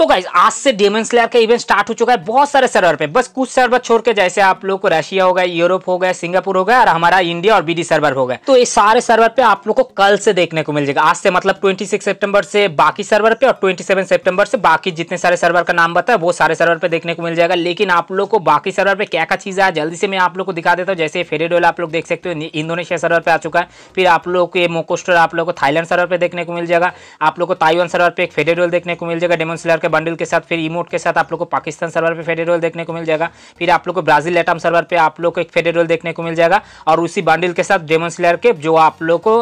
तो गाइज आज से डेमन स्लैर का इवेंट स्टार्ट हो चुका है बहुत सारे सर्वर पे बस कुछ सर्वर छोड़ के जैसे आप लोग को रशिया हो गया यूरोप हो गया सिंगापुर हो गया और हमारा इंडिया और बीडी सर्वर हो गया तो ये सारे सर्वर पे आप लोग को कल से देखने को मिल जाएगा आज से मतलब ट्वेंटी सितंबर से बाकी सर्वर पे और ट्वेंटी सितंबर से बाकी जितने सारे सर्वर का नाम बताया वो सारे सर्वर पे देखने को मिल जाएगा लेकिन आप लोग को बाकी सर्वर पे क्या क्या चीज आया जल्दी से मैं आप लोग को दिखा देता हूँ जैसे फेरेडोल आप लोग देख सकते हो इंडोनेशिया सर्वर पे आ चुका है फिर आप लोग को मोकोस्टर आप लोग को थाईलैंड सर्वर पे देखने को मिल जाएगा आप लोग को ताइवान सर्वर पे एक फेरेडोल देखने को मिल जाएगा डेमन स्लेयर के बंडल के साथ फिर इमोट के साथ आप लोग को पाकिस्तान सर्वर पर फेडे रोल देखने को मिल जाएगा फिर आप लोग को ब्राजील एटम सर्वर पर आप लोग को एक फेडे रोल देखने को मिल जाएगा और उसी बंडल के साथ डेमन स्लेयर के जो आप लोग को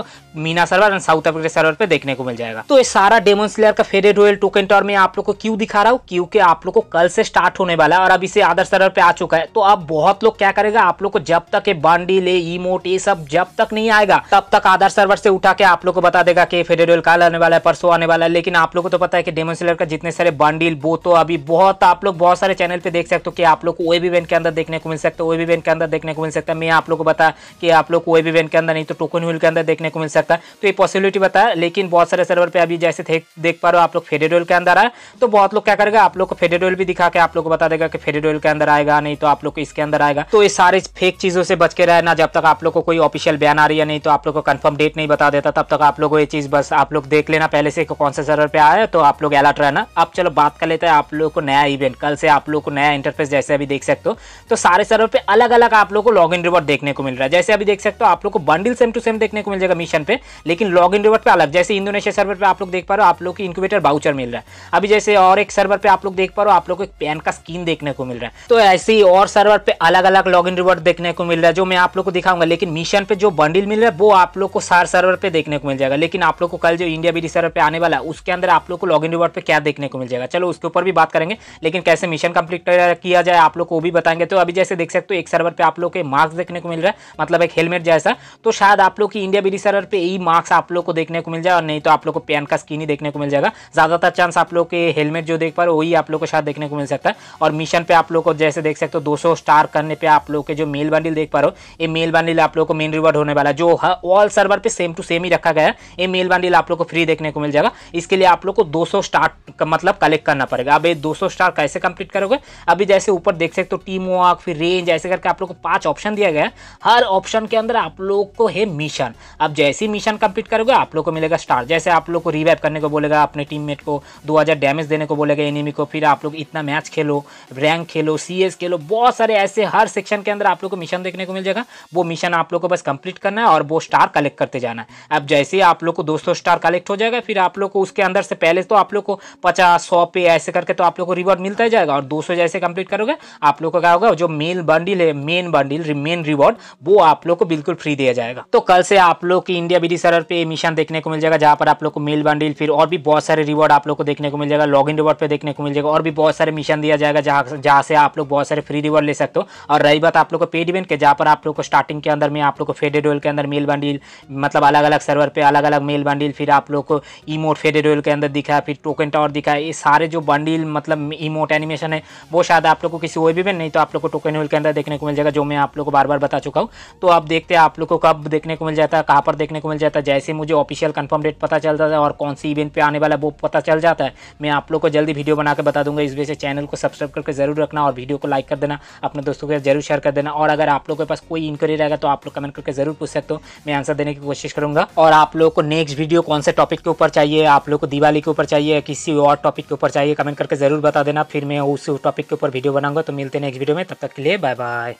MENA server and South Africa server पर देखने को मिल जाएगा तो ये सारा डेमन स्लेयर का फेडे रोयल टोकन टॉर में आप लोग को क्यों दिखा रहा हूँ क्योंकि आप लोग को कल से स्टार्ट होने वाला है और अब इसे आदर सर्वर पर आ चुका है तो अब बहुत लोग क्या करेगा आप लोग को जब तक ये बांडील इमोट ये सब जब तक नहीं आएगा तब तक आधार सर्वर से उठा के आप लोग को बता देगा कि फेडेरल कल आने वाला है परसों आने वाला है लेकिन आप लोग को तो पता है कि डेमोन स्लेयर का जितने सारे बंडिल वो तो अभी बहुत आप लोग बहुत सारे चैनल पे देख सकते हो कि आप लोग को ओएबी वेन के अंदर देखने को मिल सकता है ओएबी वेन के अंदर देखने को मिल सकता है मैं आप लोग को बता कि आप लोग को ओएबी के अंदर नहीं तो टोकन व्हील के अंदर देखने को मिल सकता है तो ये पॉसिबिलिटी बताया लेकिन बहुत सारे सर्वर पर अभी जैसे देख पा रहे हो आप लोग फेडेडोल के अंदर आए तो बहुत लोग क्या करेगा आप लोग को फेडेडोल भी दिखा के आप लोग को बता देगा कि फेडेडोल के अंदर आएगा नहीं तो आप लोग को इसके अंदर आएगा तो ये सारे फेक चीज़ों से बच के रहना जब तक आप लोग को कोई ऑफिशियल बैन आ रही है नहीं तो आप लोग को कंफर्म डेट नहीं बता देता तब तक आप लोग को ये चीज़ बस आप लोग देख लेना पहले से कौन सा सर्वर पे आया तो आप लोग अलर्ट रहना अब चलो चलो बात कर लेते हैं आप लोगों को नया इवेंट कल से आप लोगों को नया इंटरफेस जैसे अभी देख सकते हो तो सारे सर्वर पे अलग अलग आप लोगों को लॉग इन रिवॉर्ड देखने को मिल रहा है जैसे अभी देख सकते हो आप लोग को बंडल सेम टू सेम देखने को मिल जाएगा मिशन पे लेकिन लॉग इन रिवॉर्ड पर अलग जैसे इंडोनेशिया सर्वर पर आप लोग देख पा रहे हो आप लोग को इंक्यूबेटर बाउचर मिल रहा है अभी जैसे और एक सर्वर पर आप लोग देख पा रहे हो आप लोग को एक पैन का स्किन देखने को मिल रहा है तो ऐसे ही और सर्वर पर अलग अलग लॉग इन रिवॉर्ड देखने को मिल रहा है जो मैं आप लोग को दिखाऊंगा लेकिन मिशन पर जो बंडल मिल रहा है वो आप लोग को सार सर्वर पर देखने को मिल जाएगा लेकिन आप लोग को कल जो इंडिया बी सर्वर पर आने वाला है उसके अंदर आप लोग को लॉग इन रिवॉर्ड पर क्या देखने को मिल जाएगा चलो उसके ऊपर भी बात करेंगे लेकिन कैसे मिशन कंप्लीट किया जाए आप लोग को भी बताएंगे तो अभी जैसे देख सकते हो एक सर्वर पर आप लोग के मार्क्स देखने को मिल रहा है मतलब एक हेलमेट जैसा तो शायद आप लोग की इंडिया बिरी सर्वर पर यही मार्क्स आप लोग को देखने को मिल जाए और नहीं तो आप लोग को पैन का स्किन ही देखने को मिल जाएगा ज़्यादातर चांस आप लोग के हेलमेट जो देख पा रहे वही आप लोग को शायद देखने को मिल सकता है और मिशन पर आप लोग को जैसे देख सकते हो दो स्टार करने पर आप लोग के जो मेल बंडल देख पा रहे हो ये मेल बंडल आप लोग को मेन रिवार्ड होने वाला जो है ऑल सर्वर पर सेम टू सेम ही रखा गया है ये मेल बंडल आप लोग को फ्री देखने को मिल जाएगा इसके लिए आप लोग को दो स्टार मतलब कलेक्ट करना पड़ेगा अब ये 200 स्टार कैसे कंप्लीट करोगे अभी जैसे ऊपर देख सकते हो टीम वर्क फिर रेंज ऐसे करके आप लोग को पांच ऑप्शन दिया गया है हर ऑप्शन के अंदर आप लोग को है मिशन अब जैसे ही मिशन कंप्लीट करोगे आप लोग को मिलेगा स्टार जैसे आप लोग को रिवाइव करने को बोलेगा अपने टीममेट को 2000 डैमेज देने को बोलेगा एनिमी को फिर आप लोग इतना मैच खेलो रैंक खेलो सीएस खेलो बहुत सारे ऐसे हर सेक्शन के अंदर आप लोग को मिशन देखने को मिल जाएगा वो मिशन आप लोग को बस कंप्लीट करना है और वो स्टार कलेक्ट करते जाना है अब जैसे ही आप लोग को सौ स्टार कलेक्ट हो जाएगा फिर आप लोग को उसके अंदर से पहले तो आप लोग को पचास सौ पे ऐसे करके तो आप लोग को रिवॉर्ड मिलता ही जाएगा और दो सौ जैसे कंप्लीट करोगे आप लोग का क्या होगा जो मेन बंडल है मेन बंडल मेन रिवॉर्ड वो आप लोग को बिल्कुल फ्री दिया जाएगा तो कल से आप लोग की इंडिया बीडी सर्वर पे मिशन देखने को मिल जाएगा जहाँ पर आप लोग को मेल बंडल फिर और भी बहुत सारे रिवॉर्ड आप लोग को देखने को मिल जाएगा लॉग इन रिवॉर्ड पर देखने को मिल जाएगा और भी बहुत सारे मिशन दिया जाएगा जहाँ जहाँ से आप लोग बहुत सारे फ्री रिवॉर्ड ले सकते हो और रही बात आप लोग को पेड इवेंट के जहाँ पर आप लोग को स्टार्टिंग के अंदर में आप लोग को फेडेड ऑयल के अंदर मेल बंडल मतलब अलग अलग सर्वर पर अलग अलग मेल बंडल फिर आप लोग को ईमोट फेडेड ऑयल के अंदर दिखा फिर टोकन टावर दिखा ये सारे जो बंडील मतलब इमोट एनिमेशन है वो शायद आप लोग को किसी भी में नहीं तो आप लोग को टोकन के अंदर देखने को मिल जाएगा जो मैं आप लोग को बार बार बता चुका हूँ तो आप देखते हैं आप लोग को कब देखने को मिल जाता है कहाँ पर देखने को मिल जाता है जैसे मुझे ऑफिशियल कन्फर्म डेट पता चल जाता है और कौन सी इवेंट पर आने वाला वो पता चल जाता है मैं आप लोग को जल्दी वीडियो बना के बता दूंगा इस वजह से चैनल को सब्सक्राइब करके जरूर रखना और वीडियो को लाइक कर देना अपने दोस्तों के जरूर शेयर कर देना और अगर आप लोग के पास कोई इंक्वारी रहेगा तो आप लोग कमेंट करके जरूर पूछ सकते हो मैं आंसर देने की कोशिश करूंगा और आप लोग को नेक्स्ट वीडियो कौन से टॉपिक के ऊपर चाहिए आप लोग को दिवाली के ऊपर चाहिए किसी और टॉपिक के ऊपर चाहिए कमेंट करके ज़रूर बता देना फिर मैं उस टॉपिक के ऊपर वीडियो बनाऊंगा तो मिलते हैं नेक्स्ट वीडियो में तब तक के लिए बाय बाय